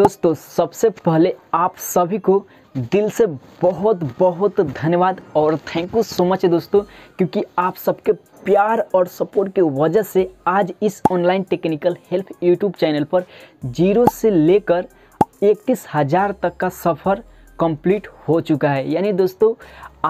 दोस्तों सबसे पहले आप सभी को दिल से बहुत बहुत धन्यवाद और थैंक यू सो मच दोस्तों क्योंकि आप सबके प्यार और सपोर्ट की वजह से आज इस online technical help YouTube channel पर जीरो से लेकर इकतीस हज़ार तक का सफ़र कंप्लीट हो चुका है यानी दोस्तों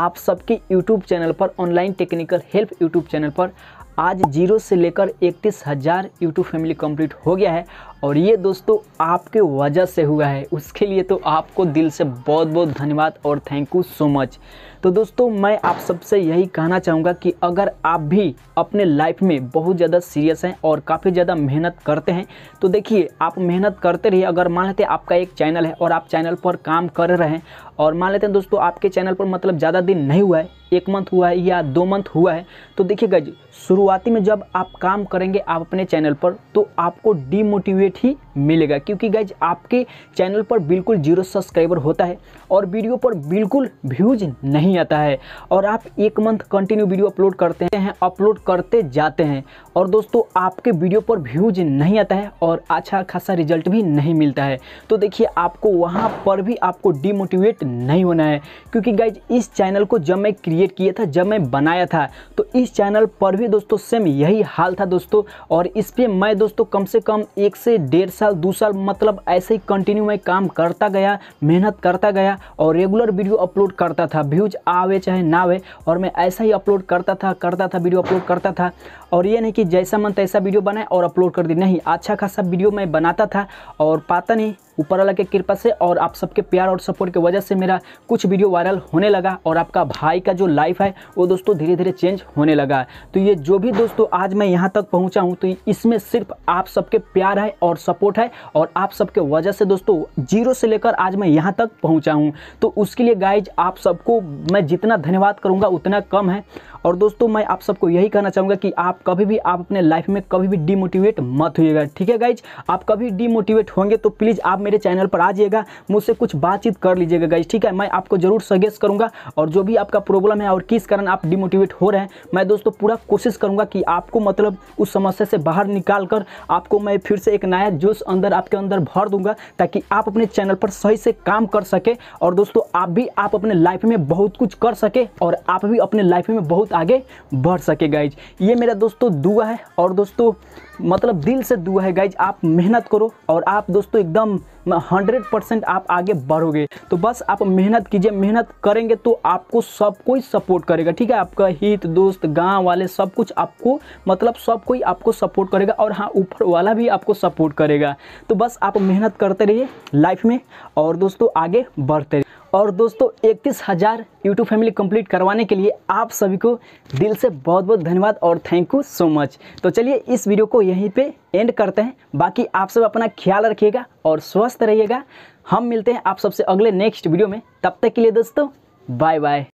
आप सबके यूट्यूब चैनल पर online technical help YouTube channel पर आज जीरो से लेकर इकतीस हज़ार यूट्यूब फैमिली कंप्लीट हो गया है और ये दोस्तों आपके वजह से हुआ है उसके लिए तो आपको दिल से बहुत बहुत धन्यवाद और थैंक यू सो मच तो दोस्तों मैं आप सबसे यही कहना चाहूँगा कि अगर आप भी अपने लाइफ में बहुत ज़्यादा सीरियस हैं और काफ़ी ज़्यादा मेहनत करते हैं तो देखिए आप मेहनत करते रहिए अगर मान लेते आपका एक चैनल है और आप चैनल पर काम कर रहे हैं और मान लेते हैं दोस्तों आपके चैनल पर मतलब ज़्यादा दिन नहीं हुआ है एक मंथ हुआ है या दो मंथ हुआ है तो देखिए गज शुरुआती में जब आप काम करेंगे आप अपने चैनल पर तो आपको डीमोटिवेट ही मिलेगा क्योंकि गज आपके चैनल पर बिल्कुल जीरो सब्सक्राइबर होता है और वीडियो पर बिल्कुल व्यूज नहीं आता है और आप एक मंथ कंटिन्यू वीडियो अपलोड करते हैं अपलोड करते जाते हैं और दोस्तों आपके वीडियो पर व्यूज नहीं आता है और अच्छा खासा रिजल्ट भी नहीं मिलता है तो देखिए आपको वहाँ पर भी आपको डीमोटिवेट नहीं होना है क्योंकि गाइज इस चैनल को जब मैं क्रिएट किया था जब मैं बनाया था तो इस चैनल पर भी दोस्तों सेम यही हाल था दोस्तों और इस पर मैं दोस्तों कम से कम एक से डेढ़ साल दो साल मतलब ऐसे ही कंटिन्यू मैं काम करता गया मेहनत करता गया और रेगुलर वीडियो अपलोड करता था व्यूज आवे चाहे ना आवे और मैं ऐसा ही अपलोड करता था करता था वीडियो अपलोड करता था और ये नहीं कि जैसा मन तैसा वीडियो बनाए और अपलोड कर दी नहीं अच्छा खासा वीडियो मैं बनाता था और पाता नहीं ऊपर वाला के कृपा से और आप सबके प्यार और सपोर्ट की वजह से मेरा कुछ वीडियो वायरल होने लगा और आपका भाई का जो लाइफ है वो दोस्तों धीरे धीरे चेंज होने लगा तो ये जो भी दोस्तों आज मैं यहाँ तक पहुँचा हूँ तो इसमें सिर्फ आप सबके प्यार है और सपोर्ट है और आप सबके वजह से दोस्तों जीरो से लेकर आज मैं यहाँ तक पहुँचा हूँ तो उसके लिए गाइज आप सबको मैं जितना धन्यवाद करूँगा उतना कम है और दोस्तों मैं आप सबको यही कहना चाहूँगा कि आप कभी भी आप अपने लाइफ में कभी भी डिमोटिवेट मत होइएगा ठीक है गाइज आप कभी डिमोटिवेट होंगे तो प्लीज़ आप मेरे चैनल पर आ जाइएगा मुझसे कुछ बातचीत कर लीजिएगा गाइज ठीक है मैं आपको जरूर सजेस्ट करूँगा और जो भी आपका प्रॉब्लम है और किस कारण आप डिमोटिवेट हो रहे हैं मैं दोस्तों पूरा कोशिश करूँगा कि आपको मतलब उस समस्या से बाहर निकाल कर आपको मैं फिर से एक नया जोश अंदर आपके अंदर भर दूंगा ताकि आप अपने चैनल पर सही से काम कर सके और दोस्तों आप भी आप अपने लाइफ में बहुत कुछ कर सके और आप भी अपने लाइफ में बहुत आगे बढ़ सके गाइज ये मेरा दोस्तों दुआ है और दोस्तों मतलब दिल से दुआ है गाइज आप मेहनत करो और आप दोस्तों एकदम हंड्रेड परसेंट आप आगे बढ़ोगे तो बस आप मेहनत कीजिए मेहनत करेंगे तो आपको सब कोई सपोर्ट करेगा ठीक है आपका हित दोस्त गांव वाले सब कुछ आपको मतलब सब कोई आपको सपोर्ट करेगा और हाँ ऊपर वाला भी आपको सपोर्ट करेगा तो बस आप मेहनत करते रहिए लाइफ में और दोस्तों आगे बढ़ते रहिए और दोस्तों इकतीस हज़ार यूट्यूब फैमिली कंप्लीट करवाने के लिए आप सभी को दिल से बहुत बहुत धन्यवाद और थैंक यू सो मच तो चलिए इस वीडियो को यहीं पे एंड करते हैं बाकी आप सब अपना ख्याल रखिएगा और स्वस्थ रहिएगा हम मिलते हैं आप सबसे अगले नेक्स्ट वीडियो में तब तक के लिए दोस्तों बाय बाय